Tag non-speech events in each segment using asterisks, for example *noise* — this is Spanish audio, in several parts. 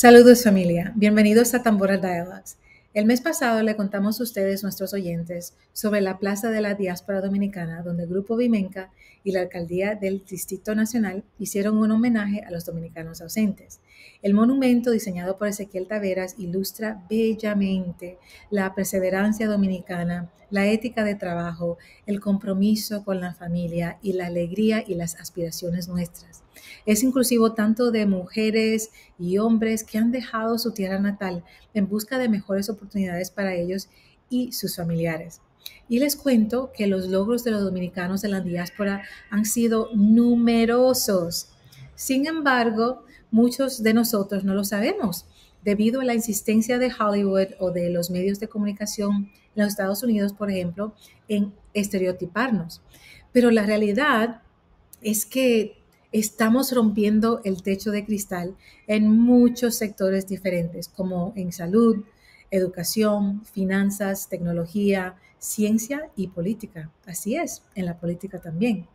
Saludos familia, bienvenidos a Tambora Dialogues. El mes pasado le contamos a ustedes, nuestros oyentes, sobre la Plaza de la Diáspora Dominicana, donde el Grupo Vimenca y la Alcaldía del Distrito Nacional hicieron un homenaje a los dominicanos ausentes. El monumento, diseñado por Ezequiel Taveras, ilustra bellamente la perseverancia dominicana, la ética de trabajo, el compromiso con la familia y la alegría y las aspiraciones nuestras. Es inclusivo tanto de mujeres y hombres que han dejado su tierra natal en busca de mejores oportunidades para ellos y sus familiares. Y les cuento que los logros de los dominicanos en la diáspora han sido numerosos. Sin embargo, muchos de nosotros no lo sabemos debido a la insistencia de Hollywood o de los medios de comunicación en los Estados Unidos, por ejemplo, en estereotiparnos. Pero la realidad es que estamos rompiendo el techo de cristal en muchos sectores diferentes, como en salud, educación, finanzas, tecnología, ciencia y política. Así es, en la política también.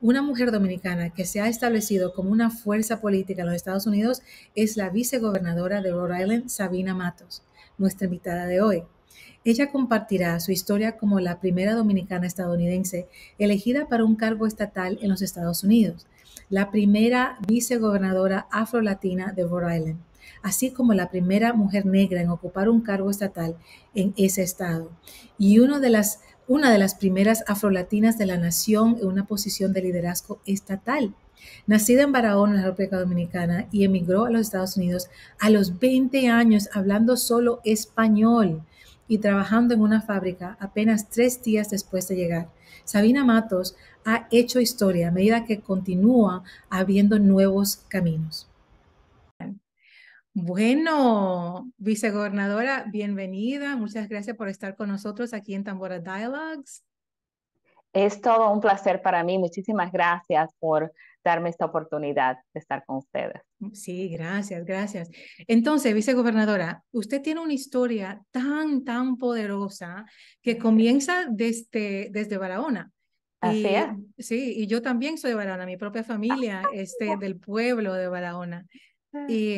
Una mujer dominicana que se ha establecido como una fuerza política en los Estados Unidos es la vicegobernadora de Rhode Island, Sabina Matos, nuestra invitada de hoy. Ella compartirá su historia como la primera dominicana estadounidense elegida para un cargo estatal en los Estados Unidos la primera vicegobernadora afrolatina de Rhode Island, así como la primera mujer negra en ocupar un cargo estatal en ese estado, y una de las, una de las primeras afrolatinas de la nación en una posición de liderazgo estatal. Nacida en Barahona, en la República Dominicana, y emigró a los Estados Unidos a los 20 años hablando solo español y trabajando en una fábrica apenas tres días después de llegar. Sabina Matos ha hecho historia a medida que continúa abriendo nuevos caminos. Bueno, vicegobernadora, bienvenida. Muchas gracias por estar con nosotros aquí en Tambora Dialogues. Es todo un placer para mí. Muchísimas gracias por darme esta oportunidad de estar con ustedes. Sí, gracias, gracias. Entonces, vicegobernadora, usted tiene una historia tan, tan poderosa que comienza desde, desde Barahona. Sí, y yo también soy de Barahona, mi propia familia este, del pueblo de Barahona. Ah. Y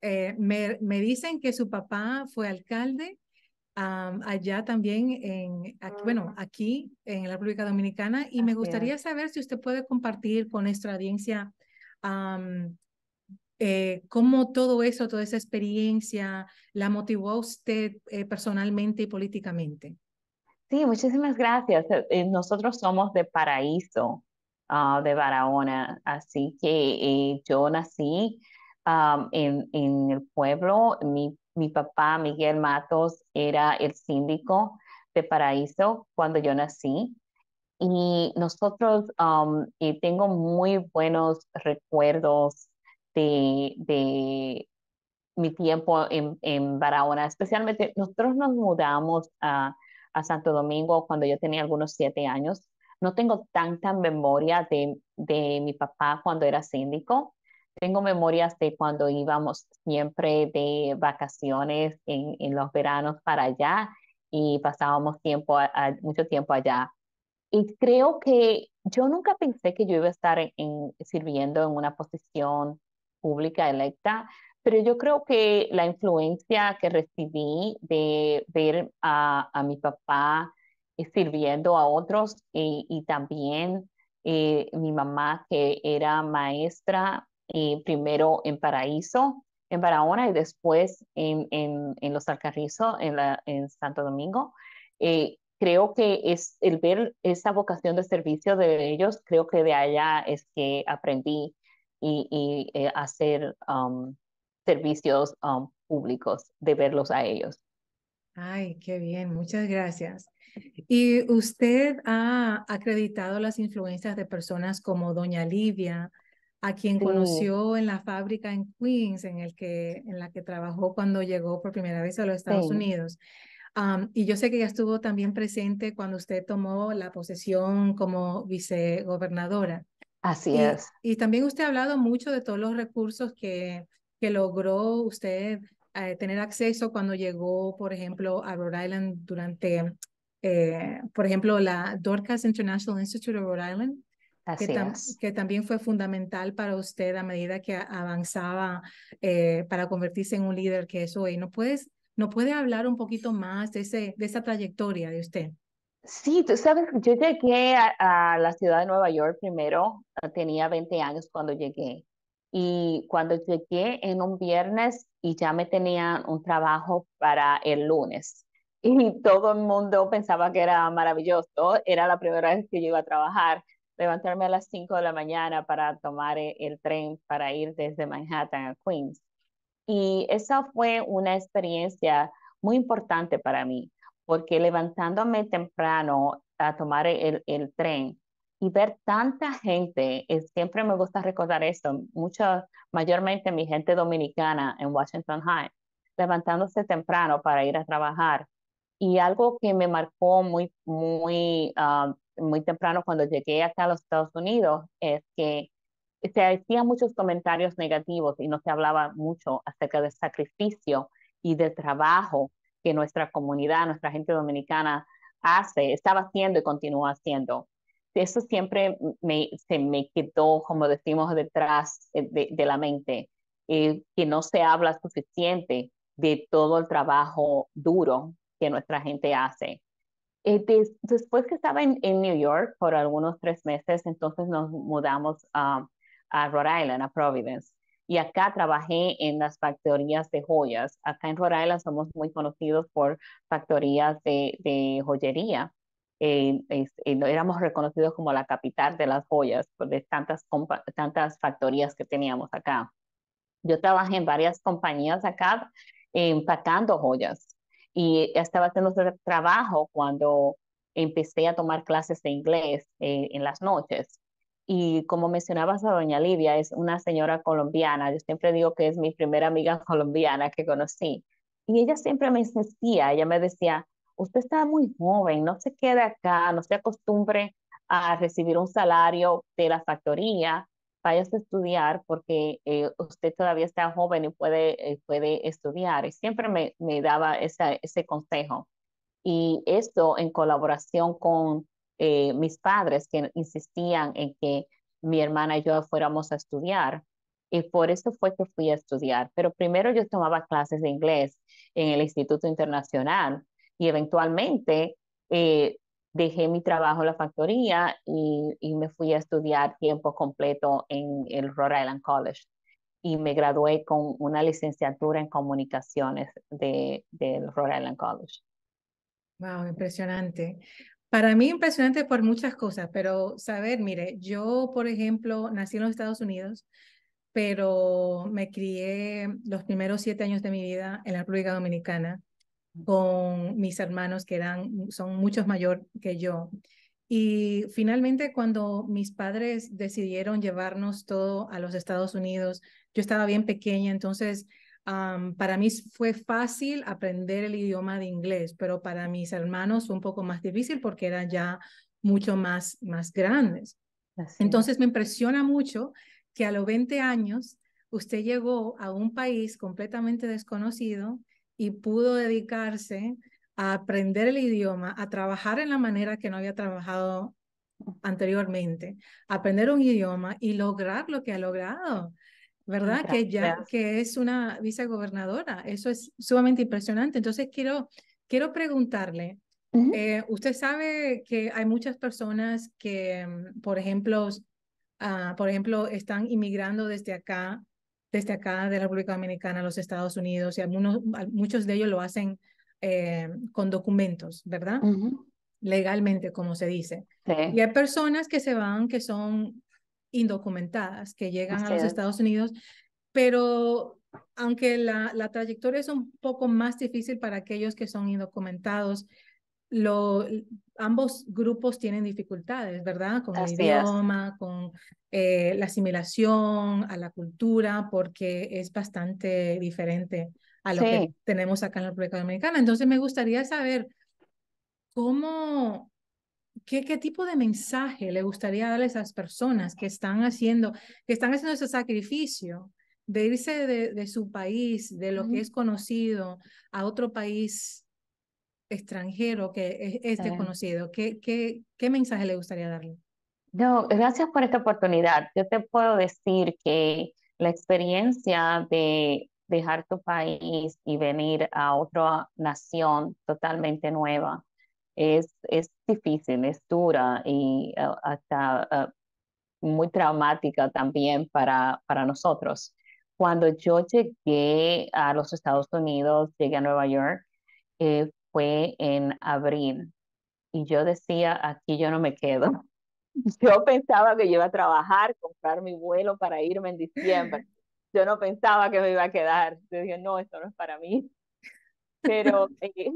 eh, me, dicen que su papá fue alcalde allá también, en, aquí, bueno, ah. aquí en la República Dominicana, y me gustaría saber si usted puede compartir con nuestra audiencia eh, cómo todo eso, toda esa experiencia la motivó a usted eh, personalmente y políticamente. Sí, muchísimas gracias. Eh, eh, nosotros somos de Paraíso, ah, de Barahona, así que eh, yo nací en, el pueblo. Mi, papá, Miguel Matos, era el síndico de Paraíso cuando yo nací. Y nosotros, tengo muy buenos recuerdos de, mi tiempo en, Barahona, especialmente nosotros nos mudamos a a Santo Domingo cuando yo tenía algunos siete años. No tengo tanta memoria de, mi papá cuando era síndico. Tengo memorias de cuando íbamos siempre de vacaciones en, los veranos para allá y pasábamos tiempo mucho tiempo allá. Y creo que yo nunca pensé que yo iba a estar sirviendo en una posición pública electa, pero yo creo que la influencia que recibí de ver a, a mi papá eh, sirviendo a otros eh, y, también eh, mi mamá que era maestra primero en Paraíso, en Barahona y después en, en, Los Alcarrizos, en, en Santo Domingo. creo que es el ver esa vocación de servicio de ellos, creo que de allá es que aprendí y, y hacer um, servicios um, públicos, de verlos a ellos. Ay, qué bien, muchas gracias. Y usted ha acreditado las influencias de personas como Doña Livia, a quien conoció en la fábrica en Queens, en, el que, en la que trabajó cuando llegó por primera vez a los Estados Unidos. Um, y yo sé que ella estuvo también presente cuando usted tomó la posesión como vicegobernadora. Así es. Y también usted ha hablado mucho de todos los recursos que que logró usted eh, tener acceso cuando llegó, por ejemplo, a Rhode Island durante, eh, por ejemplo, la Dorcas International Institute of Rhode Island, que, también fue fundamental para usted a medida que avanzaba eh, para convertirse en un líder que es hoy. ¿No, puedes, ¿No puede hablar un poquito más de, ese, de esa trayectoria de usted? Sí, sabes, yo llegué a, la ciudad de Nueva York primero, ah, tenía 20 años cuando llegué y cuando llegué en un viernes y ya me tenían un trabajo para el lunes. *laughs* Y todo el mundo pensaba que era maravilloso. Era la primera vez que yo iba a trabajar. Levantarme a las 5 de la mañana para tomar e, el tren para ir desde Manhattan a Queens. Y esa fue una experiencia muy importante para mí, porque levantándome temprano a tomar el, el tren, y ver tanta gente, es, siempre me gusta recordar esto, mucho, mayormente mi gente dominicana en Washington High, levantándose temprano para ir a trabajar. Y algo que me marcó muy, muy, ah, muy temprano cuando llegué acá a los Estados Unidos es que se hacían muchos comentarios negativos y no se hablaba mucho acerca del sacrificio y del trabajo que nuestra comunidad, nuestra gente dominicana hace, estaba haciendo y continúa haciendo eso siempre se me quedó, como decimos, detrás eh, de, la mente, eh, que no se habla suficiente de todo el trabajo duro que nuestra gente hace. Eh, después que estaba en, New York por algunos tres meses, entonces nos mudamos a, a Rhode Island, a Providence. Y acá trabajé en las factorías de joyas. Acá en Rhode Island somos muy conocidos por factorías de joyería éramos reconocidos como la capital de las joyas, de tantas, tantas factorías que teníamos acá. Yo trabajé en varias compañías acá empacando joyas y estaba haciendo trabajo cuando empecé a tomar clases de inglés eh, en las noches. Y como mencionabas a doña Livia, es una señora colombiana, yo siempre digo que es mi primera amiga *laughs* colombiana que conocí. Y ella siempre me insistía, ella me decía, usted está muy joven, no se quede acá, no se acostumbre a recibir un salario de la factoría, vaya a estudiar porque eh, usted todavía está joven y puede, eh, puede estudiar. Y siempre me, me daba ese consejo. Y esto en colaboración con eh, mis padres que insistían en que mi hermana y yo fuéramos a estudiar. Y por eso fue que fui a estudiar. Pero primero yo tomaba clases de inglés en el Instituto Internacional y eventualmente eh, dejé mi trabajo en la factoría y, me fui a estudiar tiempo completo en el Rhode Island College y me gradué con una licenciatura en comunicaciones del Rhode Island College. Wow, impresionante. Para mí impresionante por muchas cosas, pero saber, mire, yo por ejemplo nací en los Estados Unidos, pero me crié los primeros siete años de mi vida en la República Dominicana con mis hermanos que eran, son muchos mayor que yo. Y finalmente cuando mis padres decidieron llevarnos todo a los Estados Unidos, yo estaba bien pequeña, entonces para mí fue fácil aprender el idioma de inglés, pero para mis hermanos fue un poco más difícil porque eran ya mucho más, más grandes. entonces me impresiona mucho que a los 20 años usted llegó a un país completamente desconocido, y pudo dedicarse a aprender el idioma, a trabajar en la manera que no había trabajado anteriormente, aprender un idioma y lograr lo que ha logrado, ¿verdad? Que ya que es una vicegobernadora, eso es sumamente impresionante. Entonces quiero, quiero preguntarle, eh, usted sabe que hay muchas personas que, mm, por ejemplo, ah, por ejemplo, están inmigrando desde acá desde acá de la República Dominicana a los Estados Unidos y algunos, muchos de ellos lo hacen eh, con documentos, ¿verdad? Legalmente, como se dice. Y hay personas que se van que son indocumentadas, que llegan a los Estados Unidos, pero aunque la, la, trayectoria es un poco más difícil para aquellos que son indocumentados, lo, ambos grupos tienen dificultades, ¿verdad? Con el idioma, con eh, la asimilación a la cultura, porque es bastante diferente a lo que tenemos acá en la República Dominicana. Entonces me gustaría saber cómo, qué, qué tipo de mensaje le gustaría darle a esas personas que están haciendo, que están haciendo ese sacrificio de irse de, su país, de lo que es conocido, a otro país extranjero que es, conocido? desconocido, ¿Qué, mensaje le gustaría darle? No, gracias por esta oportunidad. Yo te puedo decir que la experiencia de dejar tu país y venir a otra nación totalmente nueva es, es difícil, es dura y ah, hasta ah, muy traumática también para, para nosotros. Cuando yo llegué a los Estados Unidos, llegué a Nueva York, eh, fue en abril y yo decía, aquí yo no me quedo. *laughs* Yo pensaba que iba a trabajar, comprar mi vuelo para irme en diciembre. Yo no pensaba que me iba a quedar. Yo dije, no, esto no es para mí. Pero *laughs* eh,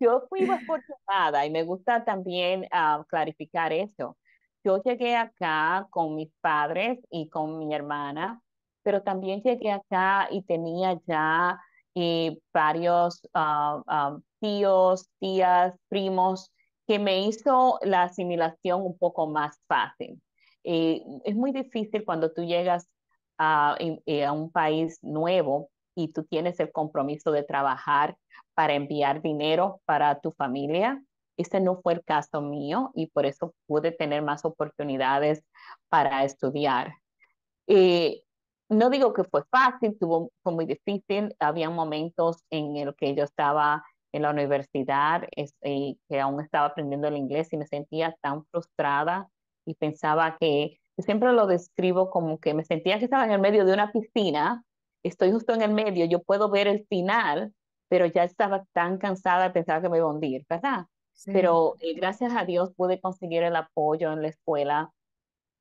yo fui afortunada y me gusta también ah, clarificar eso. Yo llegué acá con mis padres y con mi hermana, pero también llegué acá y tenía ya eh, varios ah, ah, tíos, tías, primos, que me hizo la asimilación un poco más fácil. Eh, es muy difícil cuando tú llegas eh, a, un país nuevo y tú tienes el compromiso de trabajar para enviar dinero para tu familia. Este no fue el caso mío y por eso pude tener más oportunidades para estudiar no digo que fue fácil, tuvo, fue muy difícil. Había momentos en el que yo estaba en la universidad y eh, que aún estaba aprendiendo el inglés y me sentía tan frustrada y pensaba que, siempre lo describo como que me sentía que estaba en el medio de una piscina, estoy justo en el medio, yo puedo ver el final, pero ya estaba tan cansada, pensaba que me iba a hundir, ¿verdad? Pero eh, gracias a Dios pude conseguir el apoyo en la escuela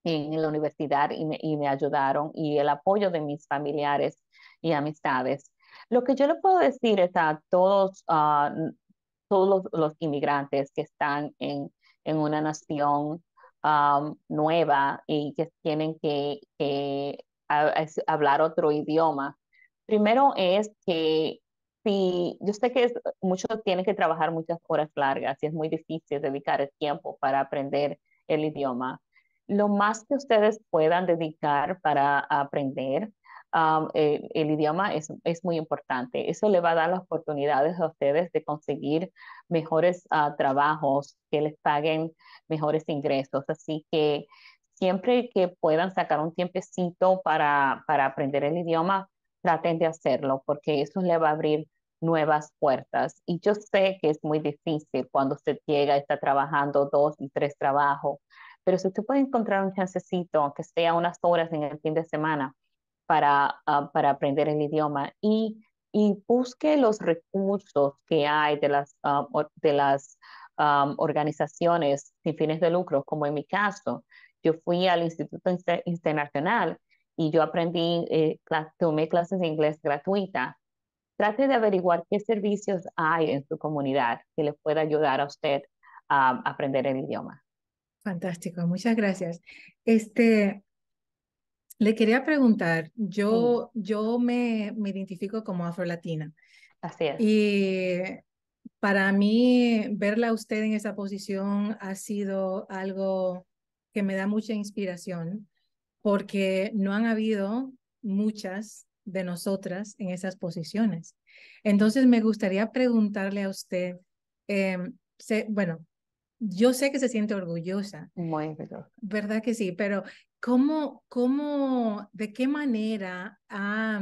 en la universidad y me, ayudaron y el apoyo de mis familiares y amistades. Lo que yo le puedo decir es a todos, ah, todos los, inmigrantes que están en, una nación nueva y que tienen que, hablar otro idioma. Primero es que si yo sé que muchos tienen que trabajar muchas horas largas y es muy difícil dedicar el tiempo para aprender el idioma, lo más que ustedes puedan dedicar para aprender eh, el, idioma es, muy importante. Eso le va a dar las oportunidades a ustedes de conseguir mejores ah, trabajos, que les paguen mejores ingresos. Así que siempre que puedan sacar un tiempecito para, para aprender el idioma, traten de hacerlo porque eso le va a abrir nuevas puertas. Y yo sé que es muy difícil cuando usted llega, está trabajando dos y tres trabajos pero si usted puede encontrar un chancecito, que sea unas horas en el fin de semana, para, ah, para aprender el idioma y, busque los recursos que hay de las, ah, de las ah, organizaciones sin fines de lucro, como en mi caso. Yo fui al Instituto Internacional y yo aprendí, eh, tomé clases de inglés gratuita. Trate de averiguar qué servicios hay en su comunidad que le pueda ayudar a usted a aprender el idioma. Fantástico, muchas gracias. Este, le quería preguntar, yo, yo me, me, identifico como afrolatina. Así es. Y para mí, verla a usted en esa posición ha sido algo que me da mucha inspiración, porque no han habido muchas de nosotras en esas posiciones. Entonces, me gustaría preguntarle a usted, em, bueno, yo sé que se siente orgullosa. Muy orgullosa. ¿Verdad que sí? Pero ¿cómo, cómo de qué manera ha,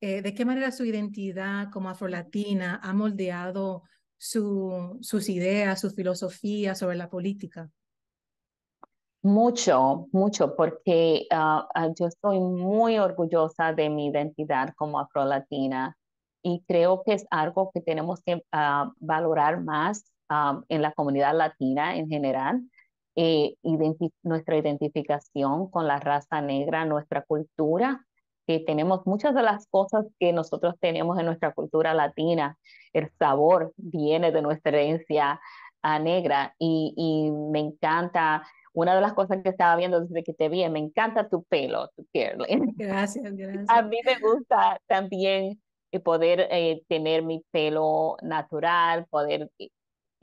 eh, de qué manera su identidad como afrolatina ha moldeado su, sus ideas, su filosofía sobre la política? Mucho, mucho, porque ah, ah, yo estoy muy orgullosa de mi identidad como afrolatina y creo que es algo que tenemos que ah, valorar más en la comunidad latina en general, eh, nuestra identificación con la raza negra, nuestra cultura, que tenemos muchas de las cosas que nosotros tenemos en nuestra cultura latina, el sabor viene de nuestra herencia ah, negra y, me encanta. Una de las cosas que estaba viendo desde que te vi, me encanta tu pelo, tu *laughs* Gracias, *laughs* gracias. A mí me gusta también eh, poder eh, tener mi pelo natural, poder eh,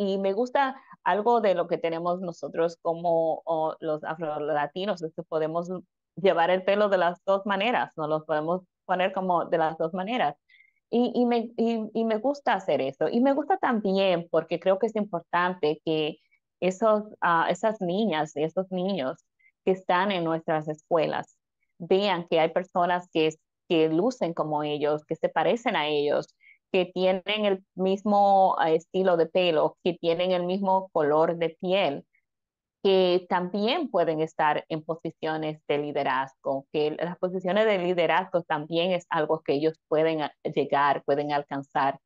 y me gusta algo de lo que tenemos nosotros como los afrolatinos, es que podemos llevar el pelo de las dos maneras, no los podemos poner como de las dos maneras. Y, me, gusta hacer eso. Y me gusta también porque creo que es importante que esos, ah, esas niñas y esos niños que están en nuestras escuelas vean que hay personas que, que lucen como ellos, que se parecen a ellos, que tienen el mismo eh, estilo de pelo, que tienen el mismo color de piel, que también pueden estar en posiciones de liderazgo, que las posiciones de liderazgo también es algo que ellos pueden ah, llegar, pueden alcanzar.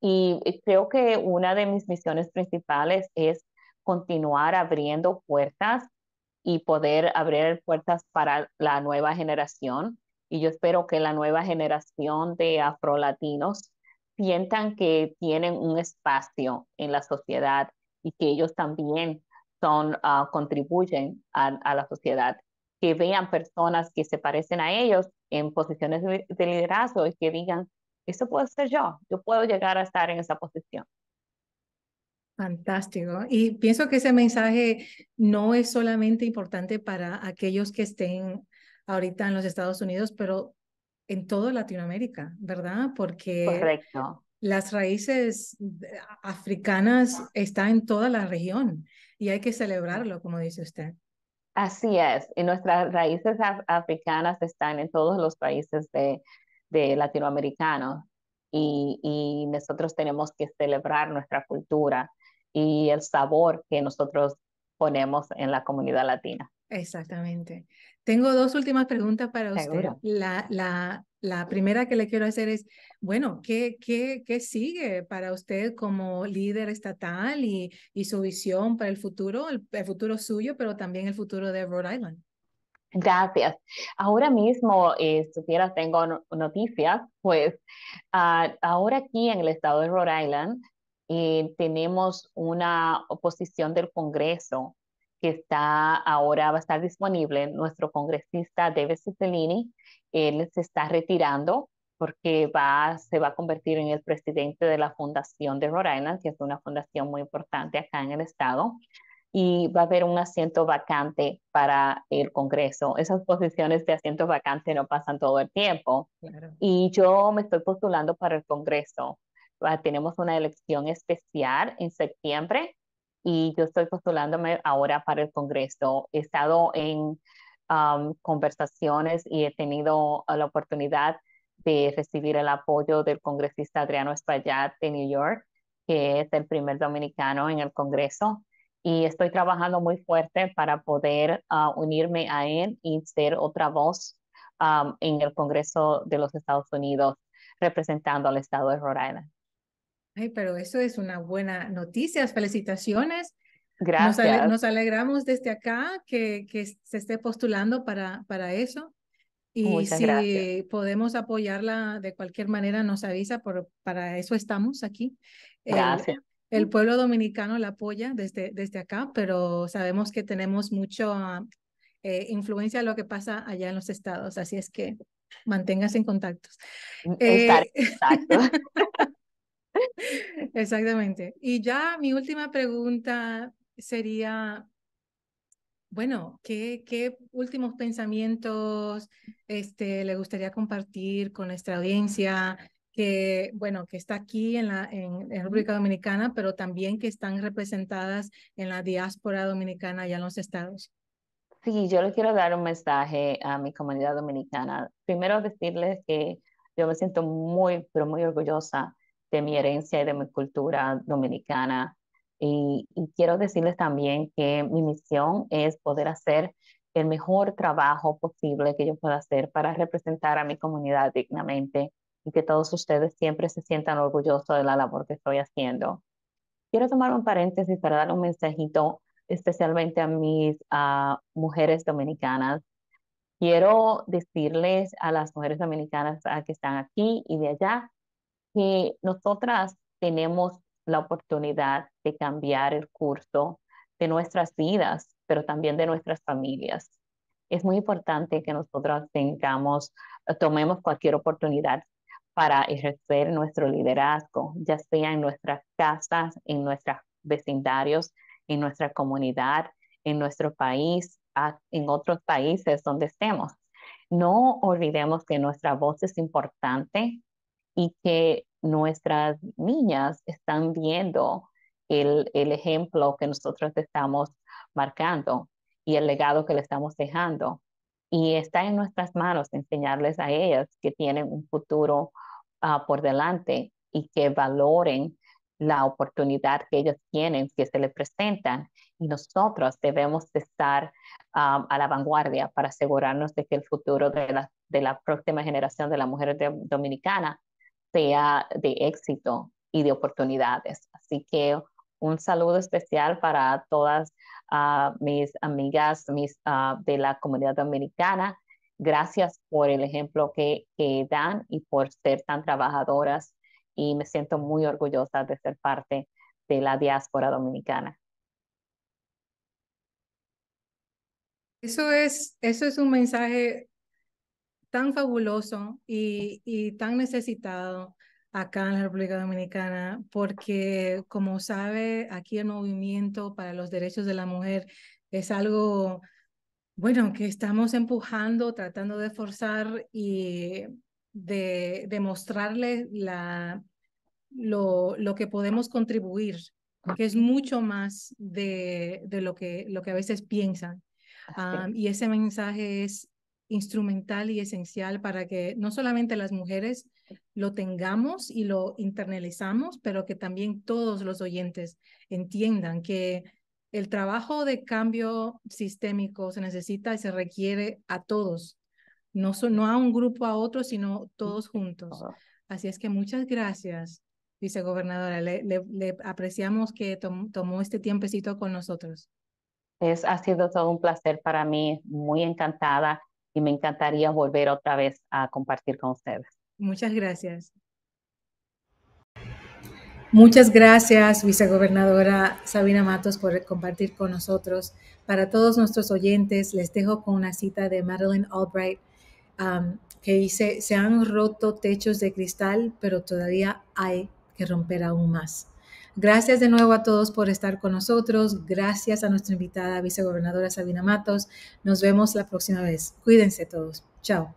Y creo que una de mis misiones principales es continuar abriendo puertas y poder abrir puertas para la nueva generación. Y yo espero que la nueva generación de afrolatinos sientan que tienen un espacio en la sociedad y que ellos también son, ah, contribuyen a, la sociedad, que vean personas que se parecen a ellos en posiciones de, de liderazgo y que digan, eso puedo ser yo, yo puedo llegar a estar en esa posición. Fantástico. Y pienso que ese mensaje no es solamente importante para aquellos que estén ahorita en los Estados Unidos, pero en toda Latinoamérica, ¿verdad? Porque Correcto. las raíces eh, africanas están en toda la región y hay que celebrarlo, como dice usted. Así es, y nuestras raíces africanas están en todos los países de, de latinoamericanos y, y, nosotros tenemos que celebrar nuestra cultura y el sabor que nosotros ponemos en la comunidad latina. Exactamente. Tengo dos últimas preguntas para usted. La, la, la, primera que le quiero hacer es, bueno, ¿qué, qué, qué sigue para usted como líder estatal y, y su visión para el futuro, el, futuro suyo, pero también el futuro de Rhode Island? Gracias. Ahora mismo, eh, si tengo noticias, pues ah, ahora aquí en el estado de Rhode Island eh, tenemos una oposición del Congreso que está ahora, va a estar disponible. Nuestro congresista David Cicilline, él se está retirando porque va, se va a convertir en el presidente de la Fundación de Rhode Island, que es una fundación muy importante acá en el estado, y va a haber un asiento vacante para el Congreso. Esas posiciones de asiento vacante no pasan todo el tiempo. Y yo me estoy postulando para el Congreso. Ah, tenemos una elección especial en septiembre y yo estoy postulándome ahora para el Congreso. He estado en conversaciones y he tenido ah, la oportunidad de recibir el apoyo del congresista Adriano Espaillat de New York, que es el primer dominicano en el Congreso. Y estoy trabajando muy fuerte para poder ah, unirme a él y ser otra voz en el Congreso de los Estados Unidos representando al estado de Rhode Island. Ay, pero eso es una buena noticia. Felicitaciones. Gracias. Nos, alegramos desde acá que, que, se esté postulando para, para eso. Y si podemos apoyarla de cualquier manera, nos avisa, por, para eso estamos aquí. Gracias. El, pueblo dominicano la apoya desde, desde acá, pero sabemos que tenemos mucha eh, influencia en lo que pasa allá en los estados, así es que manténgase en mm, eh, *laughs* contacto exacto. *laughs* Exactamente. Y ya mi última pregunta sería, bueno, ¿qué, qué últimos pensamientos este, le gustaría compartir con nuestra audiencia? que, bueno, que está aquí en la en, República Dominicana, pero también que están representadas en la diáspora dominicana allá en los estados. Sí, yo le quiero dar un mensaje a mi comunidad dominicana. Primero decirles que yo me siento muy, pero muy orgullosa de mi herencia y de mi cultura dominicana. Y, quiero decirles también que mi misión es poder hacer el mejor trabajo posible que yo pueda hacer para representar a mi comunidad dignamente y que todos ustedes siempre se sientan orgullosos de la labor que estoy haciendo. Quiero tomar un paréntesis para dar un mensajito especialmente a mis mujeres dominicanas. Quiero decirles a las mujeres dominicanas que están aquí y de allá que nosotras tenemos la oportunidad de cambiar el curso de nuestras vidas, pero también de nuestras familias. Es muy importante que nosotras tengamos, tomemos cualquier oportunidad para ejercer nuestro liderazgo, ya sea en nuestras casas, en nuestros vecindarios, en nuestra comunidad, en nuestro país, en otros países donde estemos. No olvidemos que nuestra voz es importante, y que nuestras niñas están viendo el, ejemplo que nosotros estamos marcando y el legado que le estamos dejando. Y está en nuestras manos enseñarles a ellas que tienen un futuro ah, por delante y que valoren la oportunidad que ellas tienen, que se les presentan. Y nosotros debemos estar ah, a la vanguardia para asegurarnos de que el futuro de la, próxima generación de la mujeres dominicana sea de éxito y de oportunidades. Así que un saludo especial para todas ah, mis amigas ah, de la comunidad dominicana. Gracias por el ejemplo que, que dan y por ser tan trabajadoras y me siento muy orgullosa de ser parte de la diáspora dominicana. Eso es, eso es un mensaje tan fabuloso y, y tan necesitado acá en la República Dominicana, porque como sabe, aquí el movimiento para los derechos de la mujer es algo, bueno, que estamos empujando, tratando de forzar y de, demostrarle mostrarle la, lo, lo que podemos contribuir, que es mucho más de, de lo, que, lo que a veces piensan. y ese mensaje es instrumental y esencial para que no solamente las mujeres lo tengamos y lo internalizamos, pero que también todos los oyentes entiendan que el trabajo de cambio sistémico se necesita y se requiere a todos, no, no a un grupo a otro, sino todos juntos. Así es que muchas gracias, vicegobernadora. Le, apreciamos que tomó este tiempecito con nosotros. Es, ha sido todo un placer para mí, muy encantada y me encantaría volver otra vez a compartir con ustedes. Muchas gracias. Muchas gracias, vicegobernadora Sabina Matos, por compartir con nosotros. Para todos nuestros oyentes, les dejo con una cita de Madeleine Albright um, que dice, se han roto techos de cristal, pero todavía hay que romper aún más. Gracias de nuevo a todos por estar con nosotros. Gracias a nuestra invitada vicegobernadora Sabina Matos. Nos vemos la próxima vez. Cuídense todos. Chao.